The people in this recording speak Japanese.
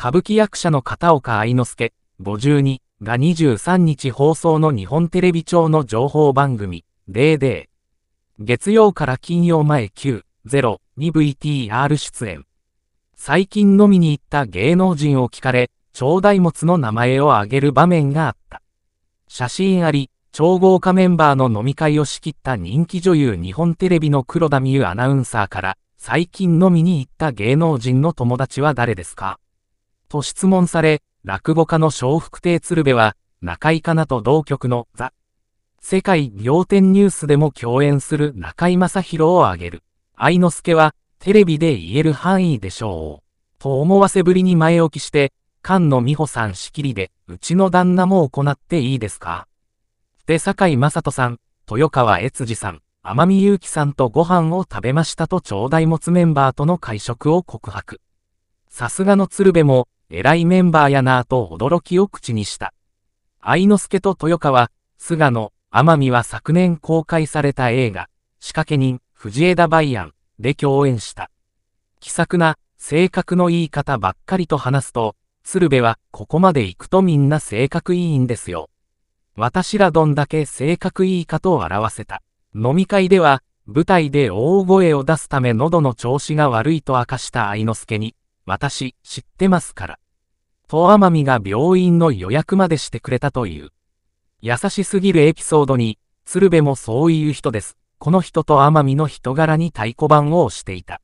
歌舞伎役者の片岡愛之助、52が23日放送の日本テレビ庁の情報番組、デーデー。月曜から金曜前9、0に VTR 出演。最近飲みに行った芸能人を聞かれ、超大物の名前を挙げる場面があった。写真あり、超豪華メンバーの飲み会を仕切った人気女優日本テレビの黒田美優アナウンサーから、最近飲みに行った芸能人の友達は誰ですかと質問され、落語家の笑福亭鶴瓶は、中井かなと同局のザ・世界仰天ニュースでも共演する中井正宏を挙げる。愛之助は、テレビで言える範囲でしょう。と思わせぶりに前置きして、菅野美穂さん仕切りで、うちの旦那も行っていいですかで、坂井正人さん、豊川悦司さん、天海祐希さんとご飯を食べましたと頂戴持つメンバーとの会食を告白。さすがの鶴瓶も、偉いメンバーやなぁと驚きを口にした。愛之助と豊川、菅野、天海は昨年公開された映画、仕掛け人、藤枝梅安で共演した。気さくな、性格のいい方ばっかりと話すと、鶴瓶はここまで行くとみんな性格いいんですよ。私らどんだけ性格いいかと表せた。飲み会では、舞台で大声を出すため喉の調子が悪いと明かした愛之助に、私、知ってますから。と天海が病院の予約までしてくれたという。優しすぎるエピソードに、鶴瓶もそういう人です。この人と天みの人柄に太鼓判を押していた。